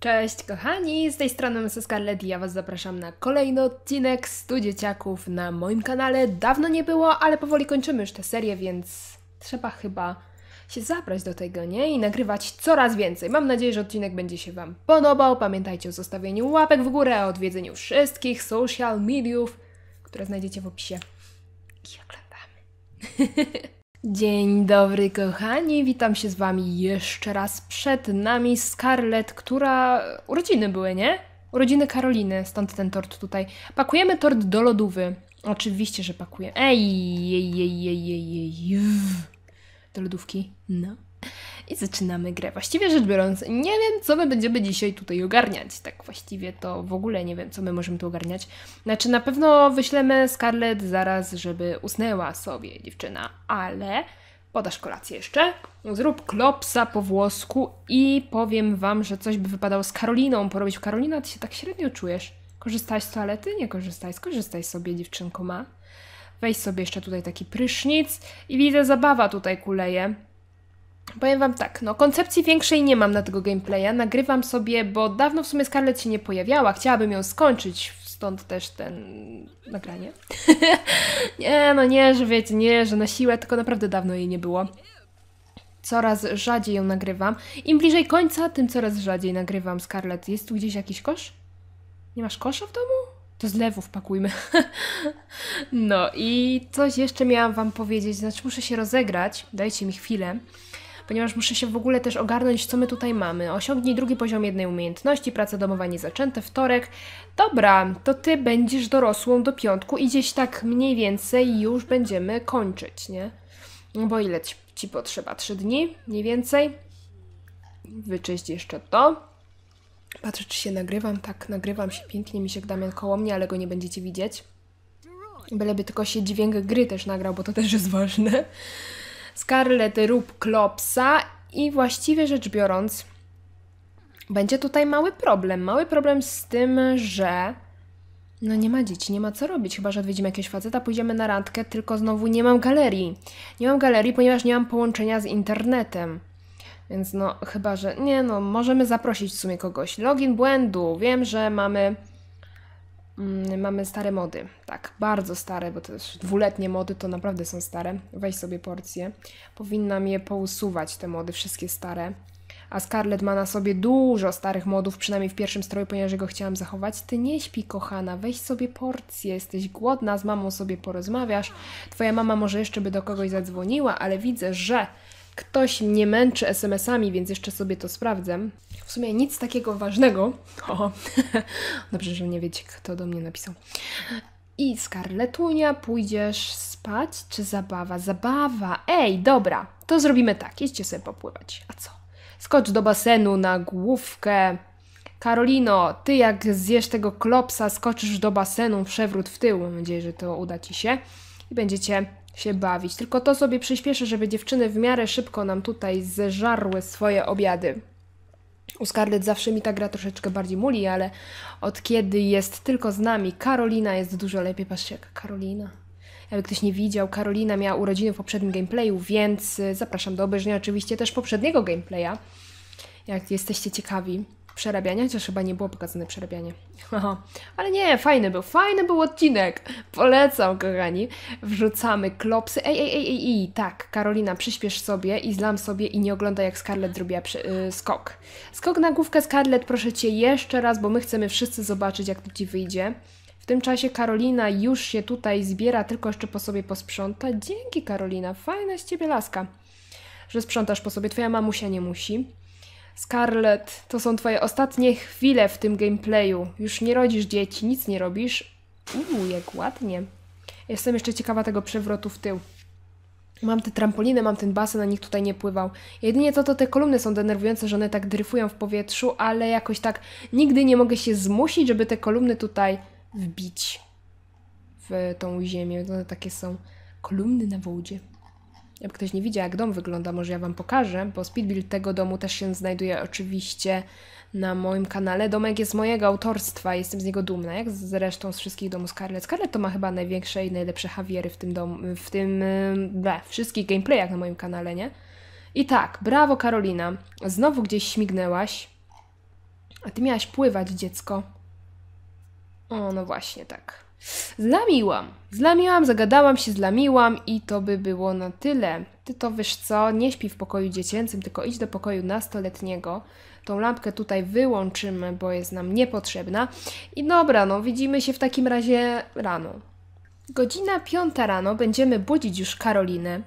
Cześć kochani, z tej strony Mrs. Scarlett i ja Was zapraszam na kolejny odcinek 100 dzieciaków na moim kanale. Dawno nie było, ale powoli kończymy już tę serię, więc trzeba chyba się zabrać do tego, nie? I nagrywać coraz więcej. Mam nadzieję, że odcinek będzie się Wam podobał. Pamiętajcie o zostawieniu łapek w górę, o odwiedzeniu wszystkich social mediów, które znajdziecie w opisie. I oglądamy. Dzień dobry kochani, witam się z wami jeszcze raz. Przed nami Scarlett, która... Urodziny były, nie? Urodziny Karoliny, stąd ten tort tutaj. Pakujemy tort do lodówy. Oczywiście, że pakujemy. Ej, ej, ej, ej, ej, ej. Do lodówki. No i zaczynamy grę. Właściwie rzecz biorąc, nie wiem, co my będziemy dzisiaj tutaj ogarniać. Tak właściwie to w ogóle nie wiem, co my możemy tu ogarniać. Znaczy, na pewno wyślemy Scarlett zaraz, żeby usnęła sobie dziewczyna, ale podasz kolację jeszcze, zrób klopsa po włosku i powiem Wam, że coś by wypadało z Karoliną porobić. Karolina, Ty się tak średnio czujesz. korzystaj z toalety? Nie korzystaj, skorzystaj sobie, dziewczynko ma. Weź sobie jeszcze tutaj taki prysznic i widzę, zabawa tutaj kuleje. Powiem Wam tak, no koncepcji większej nie mam na tego gameplaya, nagrywam sobie, bo dawno w sumie Scarlett się nie pojawiała, chciałabym ją skończyć, stąd też ten nagranie. nie, no nie, że wiecie, nie, że na siłę, tylko naprawdę dawno jej nie było. Coraz rzadziej ją nagrywam. Im bliżej końca, tym coraz rzadziej nagrywam Scarlett. Jest tu gdzieś jakiś kosz? Nie masz kosza w domu? To z lewów pakujmy. no i coś jeszcze miałam Wam powiedzieć, znaczy muszę się rozegrać, dajcie mi chwilę ponieważ muszę się w ogóle też ogarnąć, co my tutaj mamy. Osiągnij drugi poziom jednej umiejętności, praca domowa nie zaczęte, wtorek. Dobra, to ty będziesz dorosłą do piątku i gdzieś tak mniej więcej już będziemy kończyć, nie? No bo ile ci potrzeba? Trzy dni mniej więcej? Wyczyść jeszcze to. Patrzę, czy się nagrywam. Tak, nagrywam się pięknie, mi się Damian koło mnie, ale go nie będziecie widzieć. Byleby tylko się dźwięk gry też nagrał, bo to też jest ważne. Scarlett Rub Klopsa i właściwie rzecz biorąc będzie tutaj mały problem. Mały problem z tym, że no nie ma dzieci, nie ma co robić, chyba że odwiedzimy jakiegoś faceta, pójdziemy na randkę, tylko znowu nie mam galerii. Nie mam galerii, ponieważ nie mam połączenia z internetem. Więc no, chyba że. Nie, no, możemy zaprosić w sumie kogoś. Login błędu. Wiem, że mamy Mm, mamy stare mody, tak, bardzo stare, bo też dwuletnie mody to naprawdę są stare. Weź sobie porcję. Powinnam je pousuwać, te mody, wszystkie stare. A Scarlett ma na sobie dużo starych modów, przynajmniej w pierwszym stroju, ponieważ go chciałam zachować. Ty nie śpi, kochana, weź sobie porcję, jesteś głodna, z mamą sobie porozmawiasz. Twoja mama może jeszcze by do kogoś zadzwoniła, ale widzę, że Ktoś mnie męczy SMS-ami, więc jeszcze sobie to sprawdzę. W sumie nic takiego ważnego. O, dobrze, że nie wiecie, kto do mnie napisał. I skarletunia, pójdziesz spać czy zabawa? Zabawa! Ej, dobra, to zrobimy tak. Jedźcie sobie popływać. A co? Skocz do basenu na główkę. Karolino, ty jak zjesz tego klopsa, skoczysz do basenu, przewrót w tył. Mam nadzieję, że to uda ci się. I będziecie się bawić. Tylko to sobie przyspieszę, żeby dziewczyny w miarę szybko nam tutaj zeżarły swoje obiady. U Scarlett zawsze mi ta gra troszeczkę bardziej muli, ale od kiedy jest tylko z nami, Karolina jest dużo lepiej. Patrzcie, jaka Karolina. Jakby ktoś nie widział, Karolina miała urodziny w poprzednim gameplayu, więc y, zapraszam do obejrzenia oczywiście też poprzedniego gameplaya, jak jesteście ciekawi przerabiania, chociaż chyba nie było pokazane przerabianie. Ale nie, fajny był, fajny był odcinek. Polecam, kochani. Wrzucamy klopsy. Ej, ej, ej, ej, ej. tak, Karolina, przyśpiesz sobie i zlam sobie i nie ogląda jak Scarlett zrobiła yy, skok. Skok na główkę Scarlett, proszę Cię jeszcze raz, bo my chcemy wszyscy zobaczyć jak to Ci wyjdzie. W tym czasie Karolina już się tutaj zbiera, tylko jeszcze po sobie posprząta. Dzięki Karolina, fajna z Ciebie laska, że sprzątasz po sobie. Twoja mamusia nie musi. Scarlet, to są twoje ostatnie chwile w tym gameplayu. Już nie rodzisz dzieci, nic nie robisz. Uuu, jak ładnie. Jestem jeszcze ciekawa tego przewrotu w tył. Mam te trampoliny, mam ten basen, a nikt tutaj nie pływał. Jedynie to, to te kolumny są denerwujące, że one tak dryfują w powietrzu, ale jakoś tak nigdy nie mogę się zmusić, żeby te kolumny tutaj wbić w tą ziemię. One takie są kolumny na wodzie. Jak ktoś nie widział, jak dom wygląda, może ja Wam pokażę, bo speedbuild tego domu też się znajduje oczywiście na moim kanale. Domek jest mojego autorstwa, jestem z niego dumna, jak zresztą z wszystkich domów Scarlett. Scarlett to ma chyba największe i najlepsze Javiery w tym domu, w tym, ble, wszystkich gameplayach na moim kanale, nie? I tak, brawo Karolina, znowu gdzieś śmignęłaś, a Ty miałaś pływać, dziecko. O, no właśnie, tak. Zlamiłam. Zlamiłam, zagadałam się, zlamiłam i to by było na tyle. Ty to wiesz co, nie śpi w pokoju dziecięcym, tylko idź do pokoju nastoletniego. Tą lampkę tutaj wyłączymy, bo jest nam niepotrzebna. I dobra, no widzimy się w takim razie rano. Godzina piąta rano będziemy budzić już Karolinę.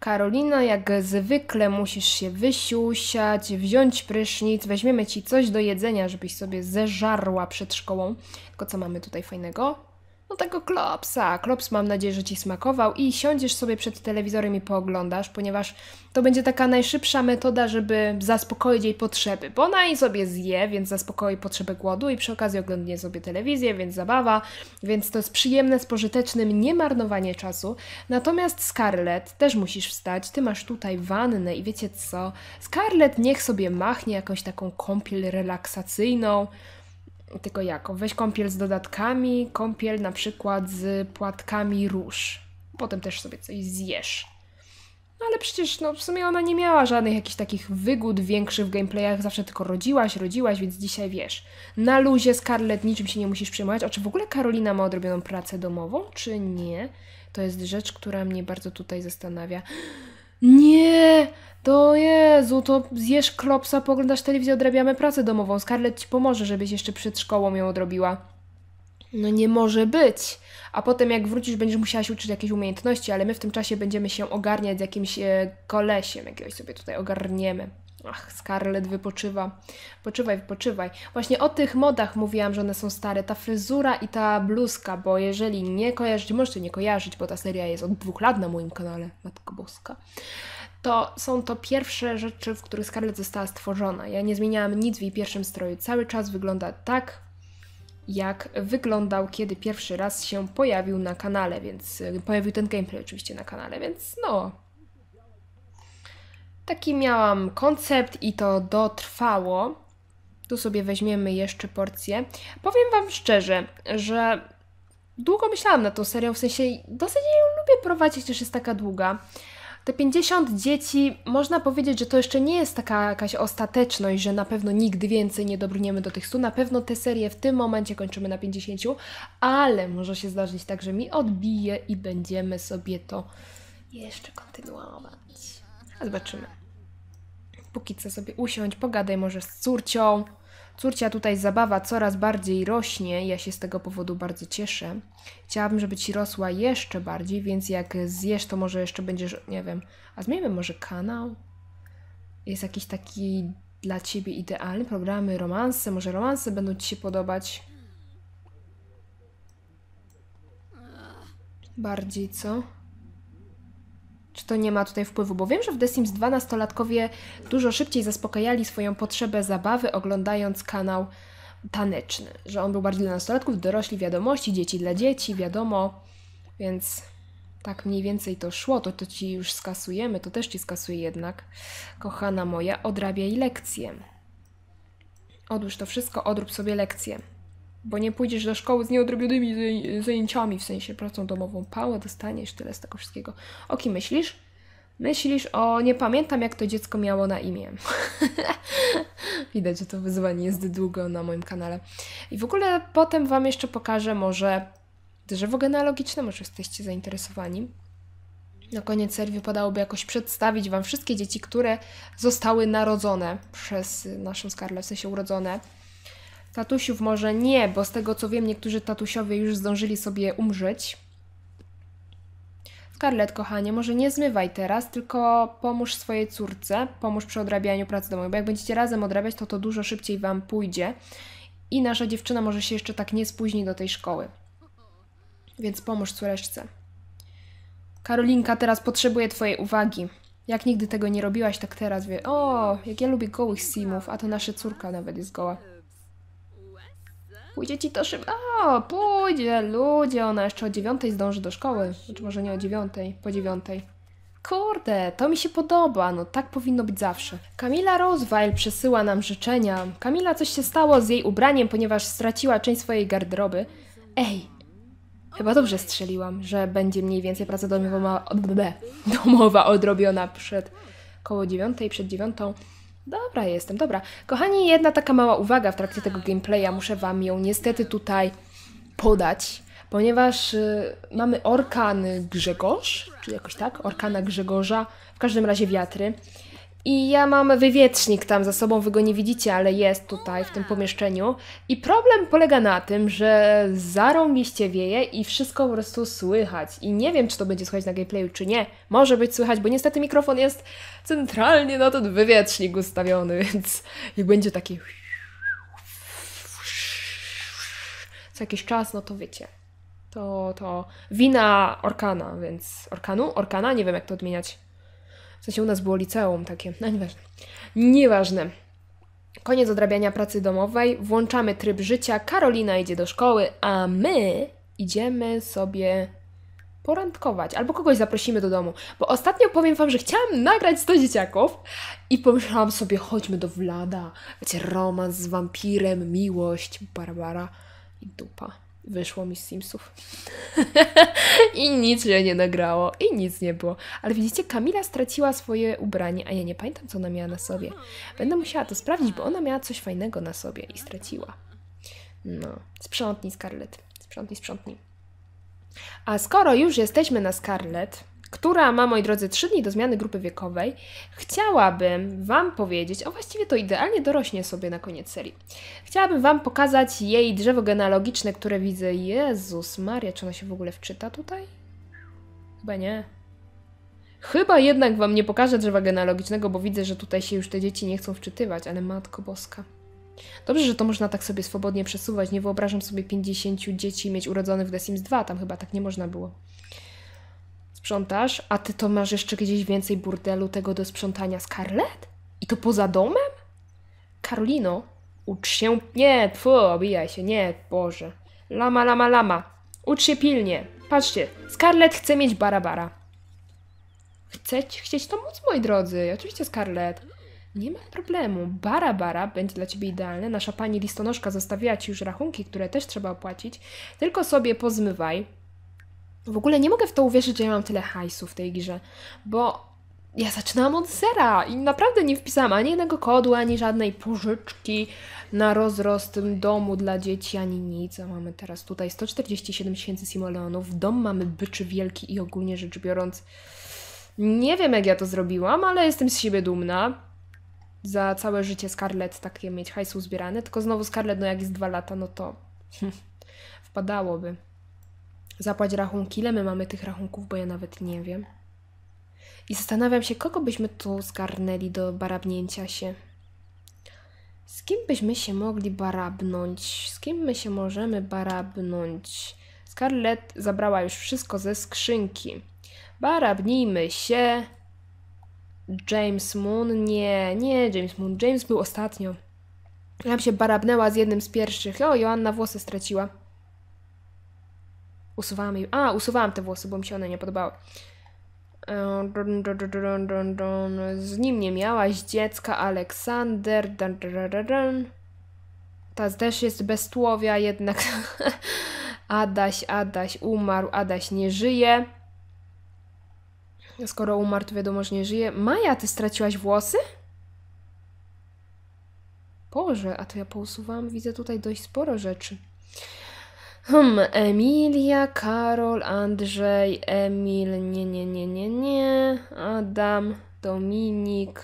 Karolina, jak zwykle musisz się wysiusiać, wziąć prysznic, weźmiemy Ci coś do jedzenia, żebyś sobie zeżarła przed szkołą. Tylko co mamy tutaj fajnego? no tego klopsa. Klops mam nadzieję, że Ci smakował i siądziesz sobie przed telewizorem i pooglądasz, ponieważ to będzie taka najszybsza metoda, żeby zaspokoić jej potrzeby, bo ona jej sobie zje, więc zaspokoi potrzebę głodu i przy okazji oglądnie sobie telewizję, więc zabawa, więc to jest przyjemne spożyteczne, nie marnowanie czasu. Natomiast Scarlett, też musisz wstać, Ty masz tutaj wannę i wiecie co, Scarlett niech sobie machnie jakąś taką kąpiel relaksacyjną, tylko jako Weź kąpiel z dodatkami, kąpiel na przykład z płatkami róż. Potem też sobie coś zjesz. No ale przecież no, w sumie ona nie miała żadnych jakichś takich wygód większych w gameplayach, zawsze tylko rodziłaś, rodziłaś, więc dzisiaj wiesz. Na luzie Scarlett niczym się nie musisz przejmować. A czy w ogóle Karolina ma odrobioną pracę domową, czy nie? To jest rzecz, która mnie bardzo tutaj zastanawia. Nie! To Jezu, to zjesz klopsa, poglądasz telewizję, odrabiamy pracę domową. Scarlett ci pomoże, żebyś jeszcze przed szkołą ją odrobiła. No nie może być. A potem jak wrócisz, będziesz musiała się uczyć jakieś umiejętności, ale my w tym czasie będziemy się ogarniać z jakimś e, kolesiem, jakiegoś sobie tutaj ogarniemy. Ach, Scarlett wypoczywa. Poczywaj, wypoczywaj. Właśnie o tych modach mówiłam, że one są stare. Ta fryzura i ta bluzka, bo jeżeli nie kojarzyć, możecie nie kojarzyć, bo ta seria jest od dwóch lat na moim kanale, Matko Boska, to są to pierwsze rzeczy, w których Scarlett została stworzona. Ja nie zmieniałam nic w jej pierwszym stroju. Cały czas wygląda tak, jak wyglądał, kiedy pierwszy raz się pojawił na kanale, więc pojawił ten gameplay oczywiście na kanale, więc no, Taki miałam koncept i to dotrwało. Tu sobie weźmiemy jeszcze porcję. Powiem Wam szczerze, że długo myślałam na tą serię w sensie dosyć ją lubię prowadzić, też jest taka długa. Te 50 dzieci, można powiedzieć, że to jeszcze nie jest taka jakaś ostateczność, że na pewno nigdy więcej nie dobrniemy do tych 100. Na pewno tę serię w tym momencie kończymy na 50, ale może się zdarzyć tak, że mi odbije i będziemy sobie to jeszcze kontynuować. A zobaczymy. Póki co sobie usiądź, pogadaj może z córcią. Córcia tutaj zabawa coraz bardziej rośnie, ja się z tego powodu bardzo cieszę. Chciałabym, żeby ci rosła jeszcze bardziej, więc jak zjesz, to może jeszcze będziesz, nie wiem, a zmienimy może kanał? Jest jakiś taki dla ciebie idealny, programy, romanse, może romanse będą ci się podobać. Bardziej, co? czy to nie ma tutaj wpływu, bo wiem, że w The Sims 2 nastolatkowie dużo szybciej zaspokajali swoją potrzebę zabawy oglądając kanał taneczny, że on był bardziej dla nastolatków, dorośli wiadomości, dzieci dla dzieci, wiadomo, więc tak mniej więcej to szło, to, to Ci już skasujemy, to też Ci skasuję jednak, kochana moja, odrabiaj lekcję. Odłóż to wszystko, odrób sobie lekcję. Bo nie pójdziesz do szkoły z nieodrobionymi zajęciami, w sensie pracą domową. Pałę dostaniesz, tyle z tego wszystkiego. O kim myślisz? Myślisz o... Nie pamiętam, jak to dziecko miało na imię. Widać, że to wyzwanie jest długo na moim kanale. I w ogóle potem Wam jeszcze pokażę może drzewo genealogiczne, może jesteście zainteresowani. Na koniec serii wypadałoby jakoś przedstawić Wam wszystkie dzieci, które zostały narodzone przez naszą Scarlett w sensie urodzone Tatusiów może nie, bo z tego co wiem, niektórzy tatusiowie już zdążyli sobie umrzeć. Scarlett, kochanie, może nie zmywaj teraz, tylko pomóż swojej córce, pomóż przy odrabianiu pracy domowej, bo jak będziecie razem odrabiać, to to dużo szybciej Wam pójdzie i nasza dziewczyna może się jeszcze tak nie spóźni do tej szkoły. Więc pomóż córeczce. Karolinka, teraz potrzebuje Twojej uwagi. Jak nigdy tego nie robiłaś, tak teraz wie. O, jak ja lubię gołych simów, a to nasza córka nawet jest goła. Pójdzie ci to szybko. O, pójdzie, ludzie, ona jeszcze o dziewiątej zdąży do szkoły. Znaczy może nie o dziewiątej, po dziewiątej. Kurde, to mi się podoba, no tak powinno być zawsze. Kamila Roosevelt przesyła nam życzenia. Kamila coś się stało z jej ubraniem, ponieważ straciła część swojej garderoby. Ej, chyba dobrze strzeliłam, że będzie mniej więcej praca domowa, domowa odrobiona przed koło dziewiątej, przed dziewiątą. Dobra, jestem, dobra. Kochani, jedna taka mała uwaga w trakcie tego gameplaya, muszę Wam ją niestety tutaj podać, ponieważ y, mamy orkan Grzegorz, czy jakoś tak, orkana Grzegorza, w każdym razie wiatry. I ja mam wywietrznik tam za sobą, wy go nie widzicie, ale jest tutaj w tym pomieszczeniu. I problem polega na tym, że zarąbiście wieje i wszystko po prostu słychać. I nie wiem, czy to będzie słychać na gameplayu, czy nie. Może być słychać, bo niestety mikrofon jest centralnie na ten wywietrznik ustawiony, więc jak będzie taki... Co jakiś czas, no to wiecie, to, to wina Orkana, więc Orkanu? Orkana? Nie wiem, jak to odmieniać. W sensie u nas było liceum takie, no nieważne. Nieważne. Koniec odrabiania pracy domowej, włączamy tryb życia, Karolina idzie do szkoły, a my idziemy sobie porandkować, albo kogoś zaprosimy do domu. Bo ostatnio powiem Wam, że chciałam nagrać 100 dzieciaków i pomyślałam sobie, chodźmy do Wlada. Wiecie, romans z wampirem, miłość, Barbara i dupa wyszło mi z Simsów. I nic się nie nagrało, i nic nie było. Ale widzicie, Kamila straciła swoje ubranie, a ja nie pamiętam, co ona miała na sobie. Będę musiała to sprawdzić, bo ona miała coś fajnego na sobie i straciła. No, sprzątnij Scarlett, sprzątnij, sprzątnij. A skoro już jesteśmy na Scarlett, która ma, moi drodzy, 3 dni do zmiany grupy wiekowej, chciałabym Wam powiedzieć, o właściwie to idealnie dorośnie sobie na koniec serii. Chciałabym Wam pokazać jej drzewo genealogiczne, które widzę. Jezus Maria, czy ona się w ogóle wczyta tutaj? Chyba nie. Chyba jednak Wam nie pokażę drzewa genealogicznego, bo widzę, że tutaj się już te dzieci nie chcą wczytywać, ale Matko Boska. Dobrze, że to można tak sobie swobodnie przesuwać. Nie wyobrażam sobie 50 dzieci mieć urodzonych w The Sims 2, tam chyba tak nie można było sprzątasz, a ty to masz jeszcze gdzieś więcej burdelu tego do sprzątania Scarlett? I to poza domem? Karolino, ucz się... Nie, pfu, obijaj się, nie, Boże. Lama, lama, lama. Ucz się pilnie. Patrzcie, Scarlett chce mieć barabara. Bara. Chceć, chcieć to móc, moi drodzy. Oczywiście Scarlett. Nie ma problemu. Bara bara będzie dla Ciebie idealne. Nasza pani listonoszka zostawiła Ci już rachunki, które też trzeba opłacić. Tylko sobie pozmywaj w ogóle nie mogę w to uwierzyć, że ja mam tyle hajsu w tej grze, bo ja zaczynałam od zera i naprawdę nie wpisałam ani jednego kodu, ani żadnej pożyczki na rozrost domu dla dzieci, ani nic. A mamy teraz tutaj 147 tysięcy simoleonów, dom mamy byczy wielki i ogólnie rzecz biorąc nie wiem jak ja to zrobiłam, ale jestem z siebie dumna. Za całe życie Scarlett takie mieć hajsu zbierane, tylko znowu Scarlett, no jak jest dwa lata, no to wpadałoby zapłać rachunki. Ile my mamy tych rachunków, bo ja nawet nie wiem. I zastanawiam się, kogo byśmy tu zgarnęli do barabnięcia się. Z kim byśmy się mogli barabnąć? Z kim my się możemy barabnąć? Scarlett zabrała już wszystko ze skrzynki. Barabnijmy się. James Moon? Nie, nie James Moon. James był ostatnio. Ja się barabnęła z jednym z pierwszych. O, Joanna włosy straciła. Usuwałam jej. A, usuwałam te włosy, bo mi się one nie podobały. Ehm, Z nim nie miałaś dziecka, Aleksander. Ta też jest bez tłowia, jednak. Adaś, Adaś umarł, Adaś nie żyje. Skoro umarł, to wiadomo, że nie żyje. Maja, ty straciłaś włosy? Boże, a to ja pousuwałam, widzę tutaj dość sporo rzeczy. Hmm, Emilia, Karol, Andrzej, Emil, nie, nie, nie, nie, nie, Adam, Dominik,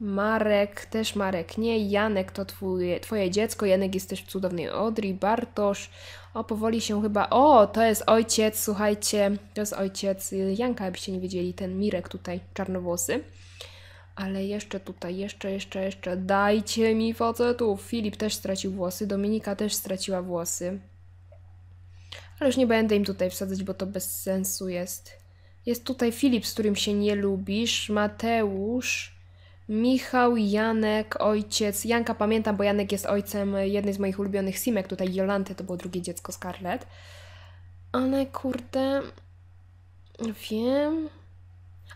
Marek, też Marek nie, Janek to twoje, twoje dziecko, Janek jest też cudowny, Odri, Bartosz, o, powoli się chyba, o, to jest ojciec, słuchajcie, to jest ojciec Janka, abyście nie wiedzieli, ten Mirek tutaj, czarnowłosy. Ale jeszcze tutaj, jeszcze, jeszcze, jeszcze. Dajcie mi facetów. Filip też stracił włosy, Dominika też straciła włosy. Ale już nie będę im tutaj wsadzać, bo to bez sensu jest. Jest tutaj Filip, z którym się nie lubisz, Mateusz, Michał, Janek, ojciec. Janka pamiętam, bo Janek jest ojcem jednej z moich ulubionych simek, tutaj Jolanty, to było drugie dziecko Scarlett. Ale kurde, wiem,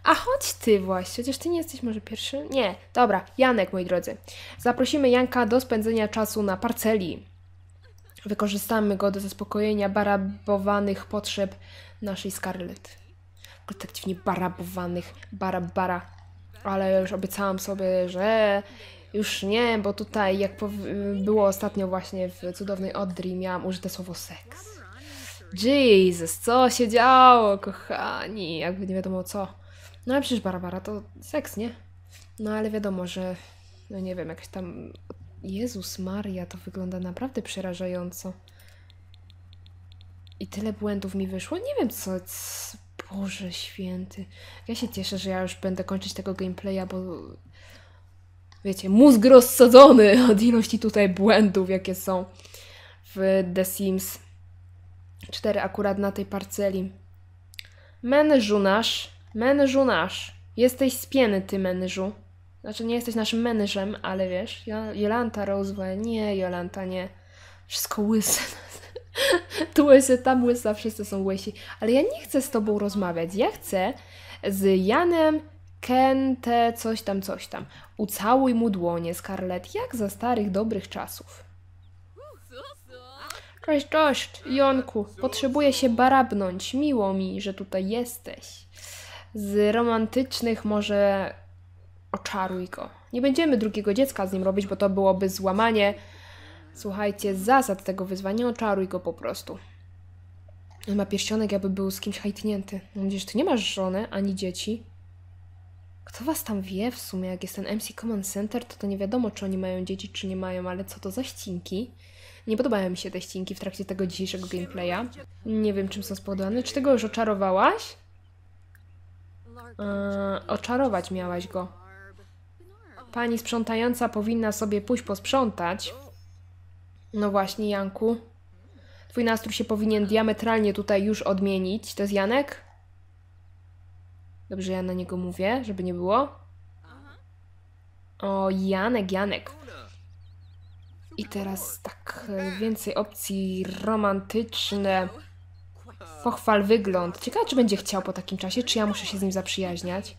a chodź ty właśnie, chociaż ty nie jesteś może pierwszy? Nie, dobra, Janek, moi drodzy. Zaprosimy Janka do spędzenia czasu na parceli. Wykorzystamy go do zaspokojenia barabowanych potrzeb naszej Scarlet. tak dziwnie barabowanych, barabara. Ale już obiecałam sobie, że już nie, bo tutaj jak było ostatnio właśnie w cudownej Odry miałam użyte słowo seks. Jesus, co się działo, kochani? Jakby nie wiadomo co. No ale przecież Barbara to seks, nie? No ale wiadomo, że no nie wiem, jakaś tam. Jezus Maria, to wygląda naprawdę przerażająco. I tyle błędów mi wyszło. Nie wiem co. Boże święty. Ja się cieszę, że ja już będę kończyć tego gameplaya, bo wiecie, mózg rozsadzony od ilości tutaj błędów, jakie są w The Sims 4 akurat na tej parceli. Menżunasz Mężu nasz, jesteś spieny ty mężu. Znaczy nie jesteś naszym mężem, ale wiesz, Jolanta Rosewell, nie, Jolanta nie. Wszystko łysy, tu łysy, tam łysa, wszyscy są łysi. Ale ja nie chcę z tobą rozmawiać, ja chcę z Janem Kente coś tam, coś tam. Ucałuj mu dłonie, Scarlett, jak za starych, dobrych czasów. Cześć, cześć, Jonku. Potrzebuję się barabnąć. Miło mi, że tutaj jesteś z romantycznych może oczaruj go. Nie będziemy drugiego dziecka z nim robić, bo to byłoby złamanie, słuchajcie, zasad tego wyzwania. Oczaruj go po prostu. On ma pierścionek, jakby był z kimś hajtnięty. Mówisz, no ty nie masz żony ani dzieci. Kto was tam wie w sumie, jak jest ten MC Command Center, to to nie wiadomo, czy oni mają dzieci, czy nie mają, ale co to za ścinki. Nie podobają mi się te ścinki w trakcie tego dzisiejszego gameplaya. Nie wiem, czym są spowodowane. Czy tego już oczarowałaś? Yy, oczarować miałaś go. Pani sprzątająca powinna sobie pójść posprzątać. No właśnie, Janku. Twój nastrój się powinien diametralnie tutaj już odmienić. To jest Janek? Dobrze, ja na niego mówię, żeby nie było. O, Janek, Janek. I teraz tak, e, więcej opcji romantyczne. Pochwal wygląd. Ciekawe, czy będzie chciał po takim czasie, czy ja muszę się z nim zaprzyjaźniać.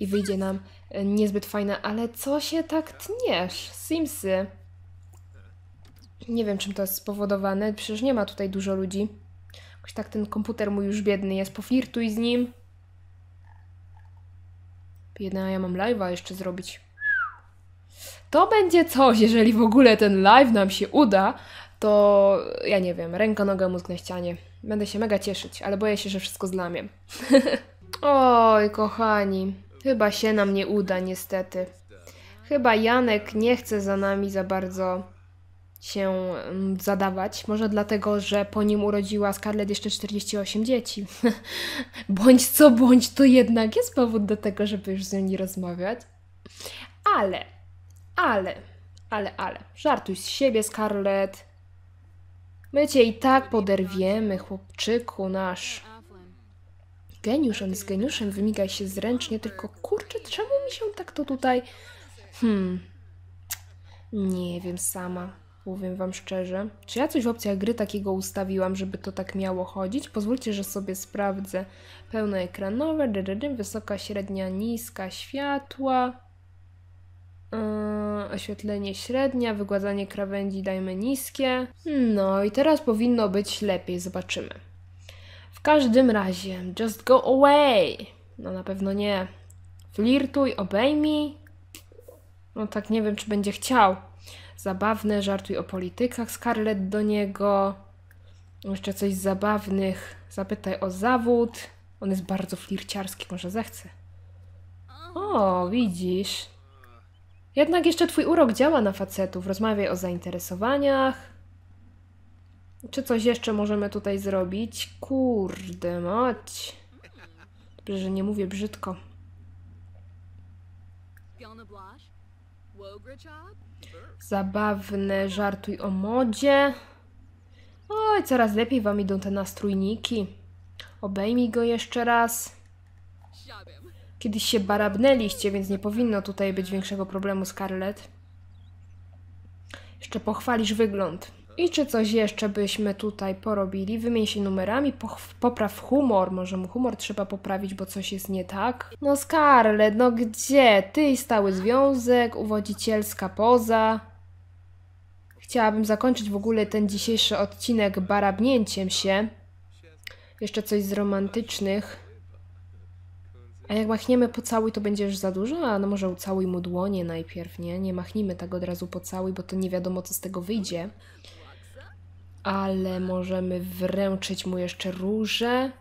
I wyjdzie nam e, niezbyt fajne ale co się tak tniesz? Simsy. Nie wiem, czym to jest spowodowane. Przecież nie ma tutaj dużo ludzi. Jakoś tak ten komputer mój już biedny jest. Poflirtuj z nim. Biedna, ja mam live'a jeszcze zrobić. To będzie coś, jeżeli w ogóle ten live nam się uda, to ja nie wiem, ręka, noga, mózg na ścianie. Będę się mega cieszyć, ale boję się, że wszystko zlamię. Oj, kochani, chyba się nam nie uda, niestety. Chyba Janek nie chce za nami za bardzo się mm, zadawać. Może dlatego, że po nim urodziła Scarlett jeszcze 48 dzieci. bądź co bądź, to jednak jest powód do tego, żeby już z nią nie rozmawiać. Ale, ale, ale, ale, żartuj z siebie, Scarlett. My cię i tak poderwiemy, chłopczyku nasz. Geniusz, on z geniuszem wymigaj się zręcznie, tylko kurczę, czemu mi się tak to tutaj... Hmm... Nie wiem sama, powiem wam szczerze. Czy ja coś w opcjach gry takiego ustawiłam, żeby to tak miało chodzić? Pozwólcie, że sobie sprawdzę. Pełnoekranowe, wysoka, średnia, niska, światła... Yy, oświetlenie średnia, wygładzanie krawędzi dajmy niskie. No i teraz powinno być lepiej, zobaczymy. W każdym razie, just go away. No na pewno nie. Flirtuj, obejmij. No tak nie wiem, czy będzie chciał. Zabawne, żartuj o politykach, Scarlett do niego. Jeszcze coś z zabawnych. Zapytaj o zawód. On jest bardzo flirciarski, może zechce. O, widzisz. Jednak jeszcze Twój urok działa na facetów. Rozmawiaj o zainteresowaniach. Czy coś jeszcze możemy tutaj zrobić? Kurde, mać. Dobrze, że nie mówię brzydko. Zabawne, żartuj o modzie. Oj, coraz lepiej Wam idą te nastrójniki. Obejmij go jeszcze raz. Kiedyś się barabnęliście, więc nie powinno tutaj być większego problemu, Scarlett. Jeszcze pochwalisz wygląd. I czy coś jeszcze byśmy tutaj porobili? Wymień się numerami, popraw humor. Może mu humor trzeba poprawić, bo coś jest nie tak? No Scarlett, no gdzie? Ty i stały związek, uwodzicielska poza. Chciałabym zakończyć w ogóle ten dzisiejszy odcinek barabnięciem się. Jeszcze coś z romantycznych. A jak machniemy po pocałuj, to będzie już za dużo? A no może ucałuj mu dłonie najpierw, nie? Nie machnijmy tak od razu po pocałuj, bo to nie wiadomo, co z tego wyjdzie. Ale możemy wręczyć mu jeszcze róże.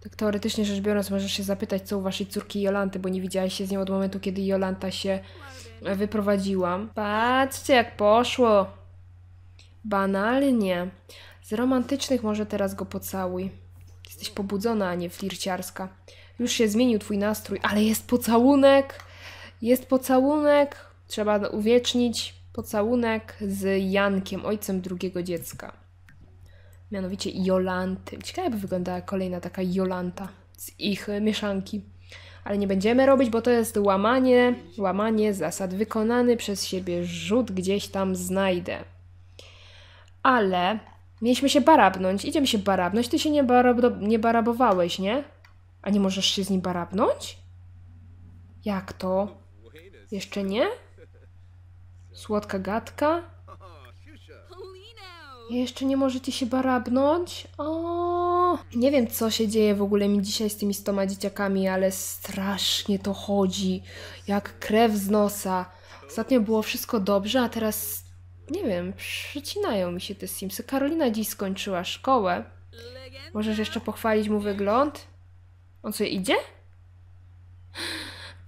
Tak teoretycznie rzecz biorąc, możesz się zapytać, co u waszej córki Jolanty, bo nie widziałaś się z nią od momentu, kiedy Jolanta się wyprowadziła. Patrzcie, jak poszło. Banalnie. Z romantycznych może teraz go pocałuj. Jesteś pobudzona, a nie flirciarska już się zmienił Twój nastrój, ale jest pocałunek, jest pocałunek, trzeba uwiecznić pocałunek z Jankiem, ojcem drugiego dziecka. Mianowicie Jolanty. Ciekawe by wyglądała kolejna taka Jolanta z ich mieszanki. Ale nie będziemy robić, bo to jest łamanie, łamanie zasad wykonany przez siebie rzut gdzieś tam znajdę. Ale mieliśmy się barabnąć, idziemy się barabnąć. Ty się nie, barab nie barabowałeś, nie? A nie możesz się z nim barabnąć? Jak to? Jeszcze nie? Słodka gadka? Jeszcze nie możecie się barabnąć? O, nie wiem, co się dzieje w ogóle mi dzisiaj z tymi stoma dzieciakami, ale strasznie to chodzi. Jak krew z nosa. Ostatnio było wszystko dobrze, a teraz, nie wiem, przycinają mi się te Simsy. Karolina dziś skończyła szkołę. Możesz jeszcze pochwalić mu wygląd? On sobie idzie?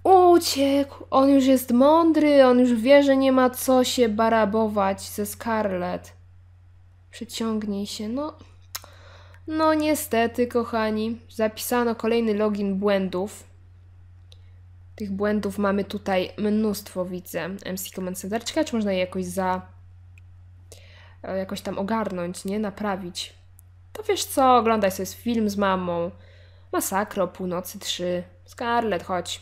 Uciekł! On już jest mądry, on już wie, że nie ma co się barabować ze Scarlet. Przyciągnij się, no... No niestety, kochani, zapisano kolejny login błędów. Tych błędów mamy tutaj mnóstwo, widzę. MC Command Center. Ciekawe, czy można je jakoś za... E, jakoś tam ogarnąć, nie? Naprawić. To wiesz co, oglądaj sobie film z mamą, Masakro, północy trzy. Scarlet, chodź.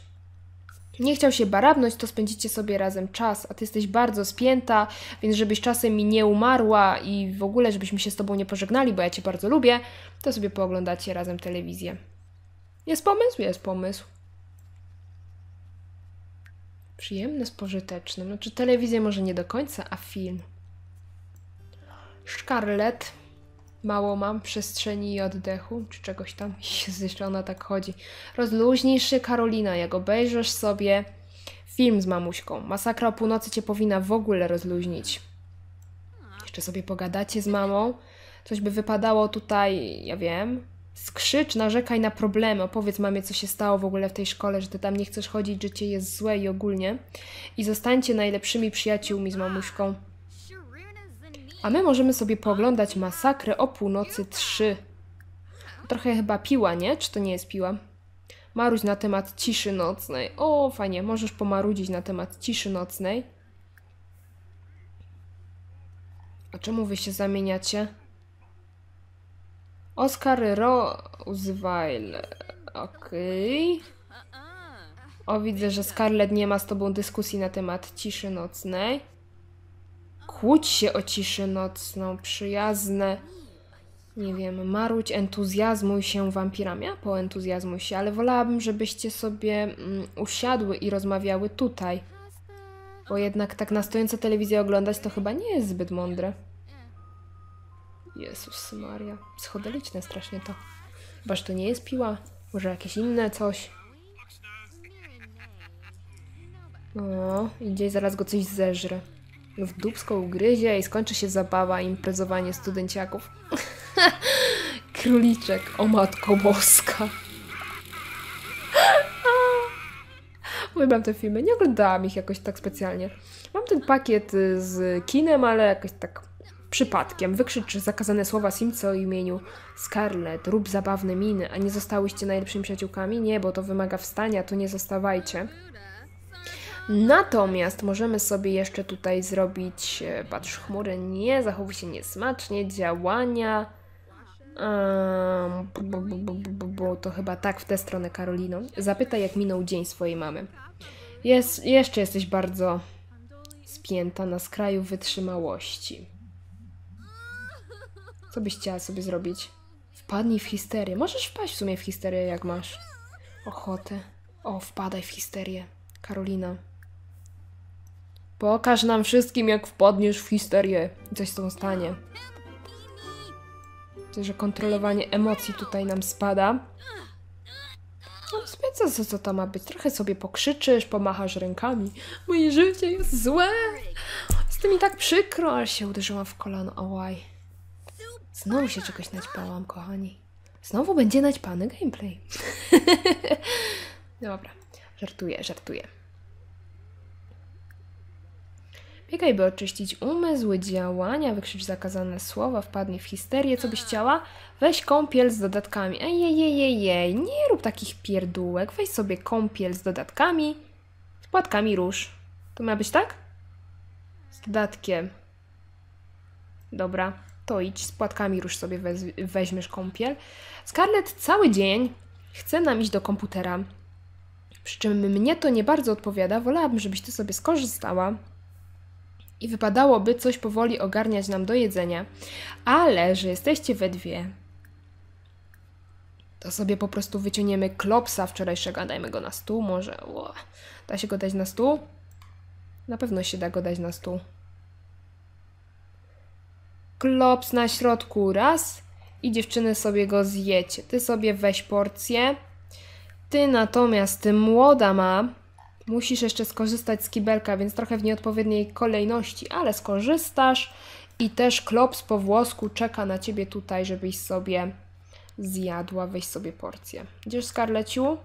Nie chciał się barabnąć, to spędzicie sobie razem czas, a ty jesteś bardzo spięta, więc żebyś czasem mi nie umarła i w ogóle, żebyśmy się z tobą nie pożegnali, bo ja cię bardzo lubię, to sobie pooglądacie razem telewizję. Jest pomysł? Jest pomysł. Przyjemne, spożyteczne. Znaczy no, telewizję może nie do końca, a film. Scarlett mało mam przestrzeni i oddechu, czy czegoś tam. Jeszcze ona tak chodzi. Rozluźnij się, Karolina, jak obejrzysz sobie film z mamuśką. Masakra o północy cię powinna w ogóle rozluźnić. Jeszcze sobie pogadacie z mamą. Coś by wypadało tutaj, ja wiem. Skrzycz, narzekaj na problemy, opowiedz mamie, co się stało w ogóle w tej szkole, że ty tam nie chcesz chodzić, że cię jest złe i ogólnie. I zostańcie najlepszymi przyjaciółmi z mamuśką. A my możemy sobie pooglądać masakrę o północy 3. Trochę chyba piła, nie? Czy to nie jest piła? Maruć na temat ciszy nocnej. O, fajnie, możesz pomarudzić na temat ciszy nocnej. A czemu wy się zamieniacie? Oscar Roosevelt. Okej. Okay. O, widzę, że Scarlett nie ma z tobą dyskusji na temat ciszy nocnej. Kłóć się o ciszę nocną, przyjazne, nie wiem, maruć, entuzjazmuj się wampirami. Ja poentuzjazmuj się, ale wolałabym, żebyście sobie mm, usiadły i rozmawiały tutaj. Bo jednak tak na stojąco telewizję oglądać to chyba nie jest zbyt mądre. Jezus Maria, schodeliczne strasznie to. że to nie jest piła, może jakieś inne coś. O, idzie zaraz go coś zeżrę w dubską ugryzie i skończy się zabawa imprezowanie studenciaków. Króliczek, o matko boska. Uwielbiam te filmy, nie oglądałam ich jakoś tak specjalnie. Mam ten pakiet y, z kinem, ale jakoś tak przypadkiem. Wykrzycz zakazane słowa Simce o imieniu Scarlett, rób zabawne miny, a nie zostałyście najlepszymi przyjaciółkami? Nie, bo to wymaga wstania, to nie zostawajcie. Natomiast możemy sobie jeszcze tutaj zrobić, e, patrz, chmury nie, zachowuj się niesmacznie, działania. Um, bo, bo, bo, bo, to chyba tak w tę stronę Karolino. Zapytaj, jak minął dzień swojej mamy. Jest, jeszcze jesteś bardzo spięta na skraju wytrzymałości. Co byś chciała sobie zrobić? Wpadnij w histerię. Możesz wpaść w sumie w histerię, jak masz ochotę. O, wpadaj w histerię. Karolina. Pokaż nam wszystkim, jak wpadniesz w histerię. I coś z tą stanie. Widzę, że kontrolowanie emocji tutaj nam spada. No, spędzę co, co to ma być. Trochę sobie pokrzyczysz, pomachasz rękami. Moje życie jest złe! Z tym mi tak przykro, aż się uderzyłam w kolano. Ołaj. Znowu się czegoś naćpałam, kochani. Znowu będzie naćpany gameplay. Dobra, żartuję, żartuję. Biegaj, by oczyścić umysł, działania, wykrzycz zakazane słowa, wpadnij w histerię, co byś chciała? Weź kąpiel z dodatkami. Ej, jej, jej, jej, nie rób takich pierdółek. Weź sobie kąpiel z dodatkami, z płatkami róż. To ma być tak? Z dodatkiem. Dobra, to idź, z płatkami róż sobie weź, weźmiesz kąpiel. Scarlett cały dzień chce nam iść do komputera. Przy czym mnie to nie bardzo odpowiada, wolałabym, żebyś ty sobie skorzystała i wypadałoby coś powoli ogarniać nam do jedzenia, ale że jesteście we dwie, to sobie po prostu wyciągniemy klopsa wczorajszego, dajmy go na stół, może, o, da się go dać na stół? Na pewno się da go dać na stół. Klops na środku raz i dziewczyny sobie go zjecie. Ty sobie weź porcję, ty natomiast, ty młoda ma, musisz jeszcze skorzystać z kibelka, więc trochę w nieodpowiedniej kolejności, ale skorzystasz i też klops po włosku czeka na Ciebie tutaj, żebyś sobie zjadła, weź sobie porcję. Idziesz Skarleciu?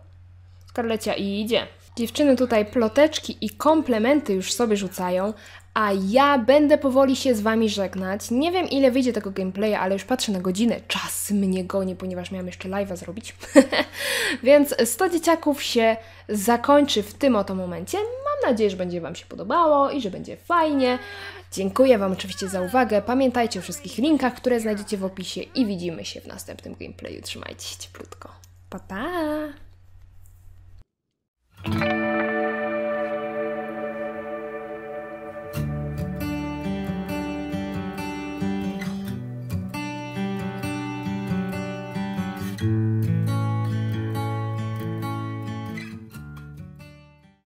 Skarlecia i idzie. Dziewczyny tutaj ploteczki i komplementy już sobie rzucają, a ja będę powoli się z Wami żegnać. Nie wiem ile wyjdzie tego gameplaya, ale już patrzę na godzinę. Czas mnie goni, ponieważ miałam jeszcze live'a zrobić. Więc 100 dzieciaków się zakończy w tym oto momencie. Mam nadzieję, że będzie Wam się podobało i że będzie fajnie. Dziękuję Wam oczywiście za uwagę. Pamiętajcie o wszystkich linkach, które znajdziecie w opisie i widzimy się w następnym gameplayu. Trzymajcie się cieplutko. Pa, pa!